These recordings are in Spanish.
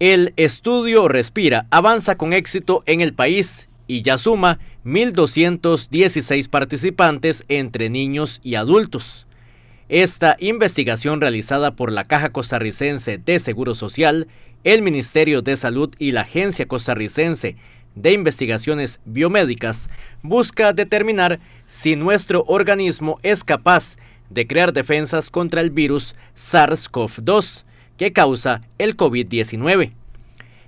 El estudio Respira avanza con éxito en el país y ya suma 1.216 participantes entre niños y adultos. Esta investigación realizada por la Caja Costarricense de Seguro Social, el Ministerio de Salud y la Agencia Costarricense de Investigaciones Biomédicas busca determinar si nuestro organismo es capaz de crear defensas contra el virus SARS-CoV-2 que causa el COVID-19.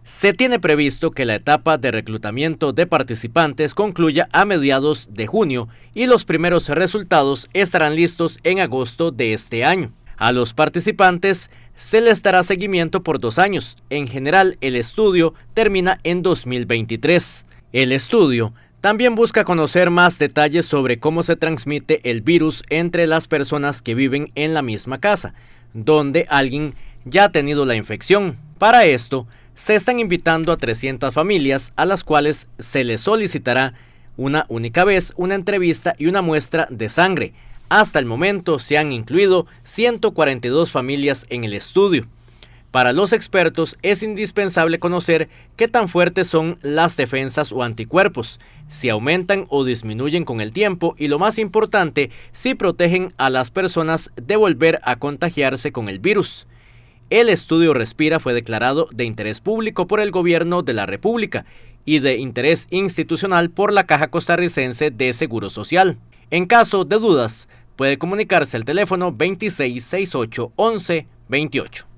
Se tiene previsto que la etapa de reclutamiento de participantes concluya a mediados de junio y los primeros resultados estarán listos en agosto de este año. A los participantes se les dará seguimiento por dos años. En general, el estudio termina en 2023. El estudio también busca conocer más detalles sobre cómo se transmite el virus entre las personas que viven en la misma casa, donde alguien ya ha tenido la infección. Para esto, se están invitando a 300 familias a las cuales se les solicitará una única vez una entrevista y una muestra de sangre. Hasta el momento se han incluido 142 familias en el estudio. Para los expertos es indispensable conocer qué tan fuertes son las defensas o anticuerpos, si aumentan o disminuyen con el tiempo y lo más importante, si protegen a las personas de volver a contagiarse con el virus. El estudio Respira fue declarado de interés público por el Gobierno de la República y de interés institucional por la Caja Costarricense de Seguro Social. En caso de dudas, puede comunicarse al teléfono 2668 11 28.